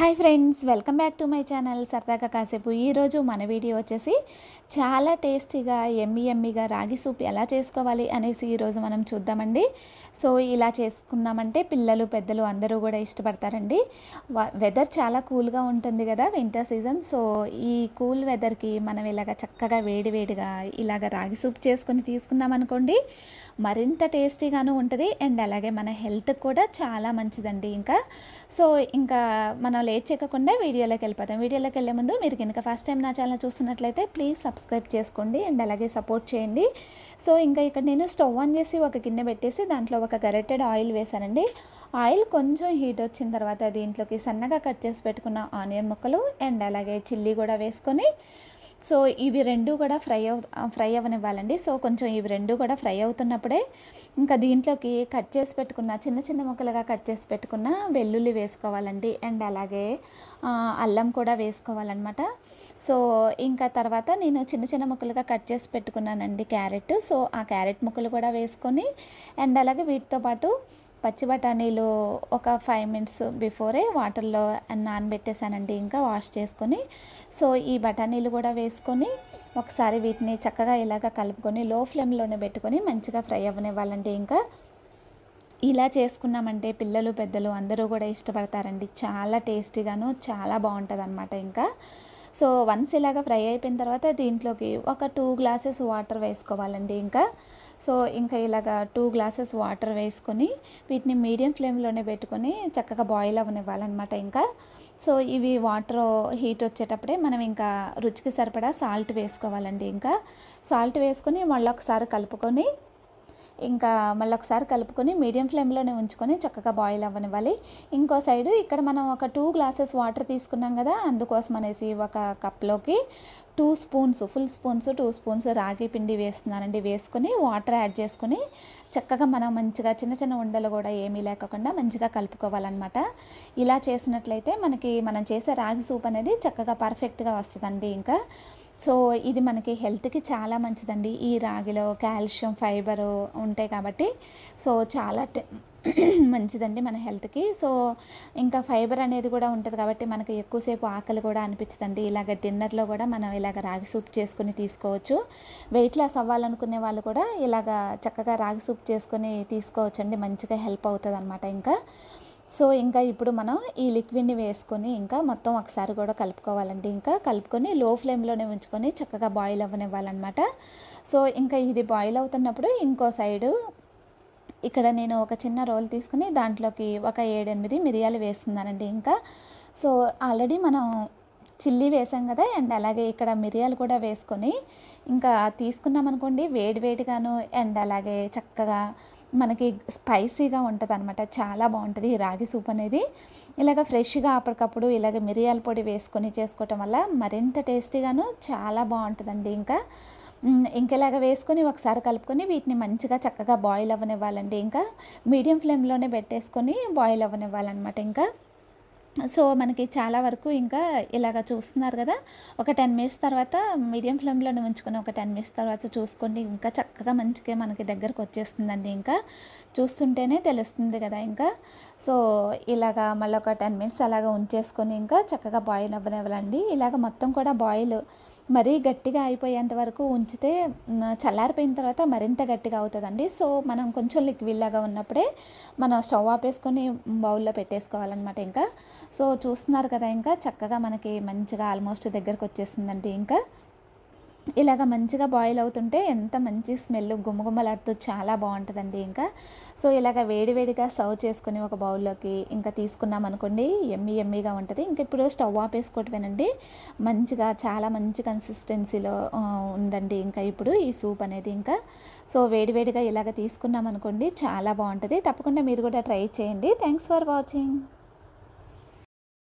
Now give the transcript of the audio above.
hi friends welcome back to my channel సరదాగా కాసేపు ఈరోజు మన వీడియో వచ్చేసి చాలా టేస్టీగా ఎమ్మి ఎమ్మిగా రాగి సూప్ ఎలా చేసుకోవాలి అనేసి ఈరోజు మనం చూద్దామండి సో ఇలా చేసుకున్నామంటే పిల్లలు పెద్దలు అందరూ కూడా ఇష్టపడతారండి వెదర్ చాలా కూల్గా ఉంటుంది కదా వింటర్ సీజన్ సో ఈ కూల్ వెదర్కి మనం ఇలాగ చక్కగా వేడివేడిగా ఇలాగ రాగి సూప్ చేసుకుని తీసుకున్నామనుకోండి మరింత టేస్టీగాను ఉంటుంది అండ్ అలాగే మన హెల్త్ కూడా చాలా మంచిదండి ఇంకా సో ఇంకా మనం లేట్ చేయకుండా వీడియోలోకి వెళ్ళిపోతాం వీడియోలోకి వెళ్ళే ముందు మీరు కనుక ఫస్ట్ టైం నా ఛానల్ చూస్తున్నట్లయితే ప్లీజ్ సబ్స్క్రైబ్ చేసుకోండి అండ్ అలాగే సపోర్ట్ చేయండి సో ఇంకా ఇక్కడ నేను స్టవ్ ఆన్ చేసి ఒక గిన్నె పెట్టేసి దాంట్లో ఒక గరెటెడ్ ఆయిల్ వేశానండి ఆయిల్ కొంచెం హీట్ వచ్చిన తర్వాత దీంట్లోకి సన్నగా కట్ చేసి పెట్టుకున్న ఆనియన్ ముక్కలు అండ్ అలాగే చిల్లీ కూడా వేసుకొని సో ఇవి రెండు కూడా ఫ్రై అవు ఫ్రై అవ్వనివ్వాలండి సో కొంచెం ఇవి రెండు కూడా ఫ్రై అవుతున్నప్పుడే ఇంకా దీంట్లోకి కట్ చేసి పెట్టుకున్న చిన్న చిన్న ముక్కలుగా కట్ చేసి పెట్టుకున్న వెల్లుల్లి వేసుకోవాలండి అండ్ అలాగే అల్లం కూడా వేసుకోవాలన్నమాట సో ఇంకా తర్వాత నేను చిన్న చిన్న ముక్కలుగా కట్ చేసి పెట్టుకున్నానండి క్యారెట్ సో ఆ క్యారెట్ ముక్కలు కూడా వేసుకొని అండ్ అలాగే వీటితో పాటు పచ్చి బఠానీలు ఒక ఫైవ్ మినిట్స్ బిఫోరే వాటర్లో నానబెట్టేశానండి ఇంకా వాష్ చేసుకొని సో ఈ బఠానీలు కూడా వేసుకొని ఒకసారి వీటిని చక్కగా ఇలాగ కలుపుకొని లో ఫ్లేమ్లోనే పెట్టుకొని మంచిగా ఫ్రై అవ్వనివ్వాలండి ఇంకా ఇలా చేసుకున్నామంటే పిల్లలు పెద్దలు అందరూ కూడా ఇష్టపడతారండి చాలా టేస్టీగాను చాలా బాగుంటుంది ఇంకా సో వన్స్ ఇలాగ ఫ్రై అయిపోయిన తర్వాత దీంట్లోకి ఒక టూ గ్లాసెస్ వాటర్ వేసుకోవాలండి ఇంకా సో ఇంకా ఇలాగ టూ గ్లాసెస్ వాటర్ వేసుకొని వీటిని మీడియం ఫ్లేమ్లోనే పెట్టుకొని చక్కగా బాయిల్ అవ్వనివ్వాలన్నమాట ఇంకా సో ఇవి వాటర్ హీట్ వచ్చేటప్పుడే మనం ఇంకా రుచికి సరిపడా సాల్ట్ వేసుకోవాలండి ఇంకా సాల్ట్ వేసుకొని మళ్ళీ ఒకసారి కలుపుకొని ఇంకా మళ్ళీ ఒకసారి కలుపుకొని మీడియం ఫ్లేమ్లోనే ఉంచుకొని చక్కగా బాయిల్ అవ్వనివ్వాలి ఇంకో సైడు ఇక్కడ మనం ఒక టూ గ్లాసెస్ వాటర్ తీసుకున్నాం కదా అందుకోసం అనేసి ఒక కప్లోకి two spoons full spoons two spoons రాగి పిండి వేస్తున్నానండి వేసుకొని వాటర్ యాడ్ చేసుకుని చక్కగా మనం మంచిగా చిన్న చిన్న ఉండలు కూడా ఏమీ లేకుండా మంచిగా కలుపుకోవాలన్నమాట ఇలా చేసినట్లయితే మనకి మనం చేసే రాగి సూప్ అనేది చక్కగా పర్ఫెక్ట్గా వస్తుందండి ఇంకా సో ఇది మనకి హెల్త్కి చాలా మంచిదండి ఈ రాగిలో కాల్షియం ఫైబర్ ఉంటాయి కాబట్టి సో చాలా మంచిదండి మన హెల్త్కి సో ఇంకా ఫైబర్ అనేది కూడా ఉంటుంది కాబట్టి మనకి ఎక్కువసేపు ఆకలి కూడా అనిపించదండి ఇలాగ డిన్నర్లో కూడా మనం ఇలాగ రాగి సూప్ చేసుకుని తీసుకోవచ్చు వెయిట్ లాస్ అవ్వాలనుకునే వాళ్ళు కూడా ఇలాగ చక్కగా రాగి సూప్ చేసుకొని తీసుకోవచ్చండి మంచిగా హెల్ప్ అవుతుంది ఇంకా సో ఇంకా ఇప్పుడు మనం ఈ లిక్విడ్ని వేసుకొని ఇంకా మొత్తం ఒకసారి కూడా కలుపుకోవాలండి ఇంకా కలుపుకొని లో ఫ్లేమ్లోనే ఉంచుకొని చక్కగా బాయిల్ అవ్వనివ్వాలన్నమాట సో ఇంకా ఇది బాయిల్ అవుతున్నప్పుడు ఇంకో సైడు ఇక్కడ నేను ఒక చిన్న రోల్ తీసుకుని దాంట్లోకి ఒక ఏడెనిమిది మిరియాలు వేస్తున్నానండి ఇంకా సో ఆల్రెడీ మనం చిల్లీ వేసాం కదా అండ్ అలాగే ఇక్కడ మిరియాలు కూడా వేసుకొని ఇంకా తీసుకున్నాం అనుకోండి వేడివేడిగాను అండ్ అలాగే చక్కగా మనకి స్పైసీగా ఉంటుంది అనమాట చాలా బాగుంటుంది ఈ రాగి సూప్ అనేది ఇలాగ ఫ్రెష్గా అప్పటికప్పుడు ఇలాగ మిరియాల పొడి వేసుకొని చేసుకోవటం వల్ల మరింత టేస్టీగాను చాలా బాగుంటుందండి ఇంకా ఇంకెలాగ వేసుకొని ఒకసారి కలుపుకొని వీటిని మంచిగా చక్కగా బాయిల్ అవ్వనివ్వాలండి ఇంకా మీడియం ఫ్లేమ్లోనే పెట్టేసుకొని బాయిల్ అవ్వనివ్వాలన్నమాట ఇంకా సో మనకి చాలా వరకు ఇంకా ఇలాగ చూస్తున్నారు కదా ఒక టెన్ మినిట్స్ తర్వాత మీడియం ఫ్లేమ్లోనే ఉంచుకొని ఒక టెన్ మినిట్స్ తర్వాత చూసుకోండి ఇంకా చక్కగా మంచిగా మనకి దగ్గరకు వచ్చేస్తుందండి ఇంకా చూస్తుంటేనే తెలుస్తుంది కదా ఇంకా సో ఇలాగ మళ్ళీ ఒక టెన్ మినిట్స్ అలాగ ఉంచేసుకొని ఇంకా చక్కగా బాయిల్ అవ్వనివ్వాలండి ఇలాగ మొత్తం కూడా బాయిల్ మరీ గట్టిగా అయిపోయేంత వరకు ఉంచితే చల్లారిపోయిన తర్వాత మరింత గట్టిగా అవుతుందండి సో మనం కొంచెం లిక్విడ్ లాగా ఉన్నప్పుడే మనం స్టవ్ ఆపేసుకొని బౌల్లో పెట్టేసుకోవాలన్నమాట ఇంకా సో చూస్తున్నారు కదా ఇంకా చక్కగా మనకి మంచిగా ఆల్మోస్ట్ దగ్గరకు వచ్చేసిందండి ఇంకా ఇలాగ మంచిగా బాయిల్ అవుతుంటే ఎంత మంచి స్మెల్ గుమ్మగుమ్మలాడుతూ చాలా బాగుంటుందండి ఇంకా సో ఇలాగ వేడివేడిగా సర్వ్ చేసుకుని ఒక బౌల్లోకి ఇంకా తీసుకున్నాం అనుకోండి ఎమ్మి ఎమ్మిగా ఉంటుంది ఇంకా ఇప్పుడు స్టవ్ ఆఫ్ వేసుకోవటమేనండి మంచిగా చాలా మంచి కన్సిస్టెన్సీలో ఉందండి ఇంకా ఇప్పుడు ఈ సూప్ అనేది ఇంకా సో వేడివేడిగా ఇలాగ తీసుకున్నాం అనుకోండి చాలా బాగుంటుంది తప్పకుండా మీరు కూడా ట్రై చేయండి థ్యాంక్స్ ఫర్ వాచింగ్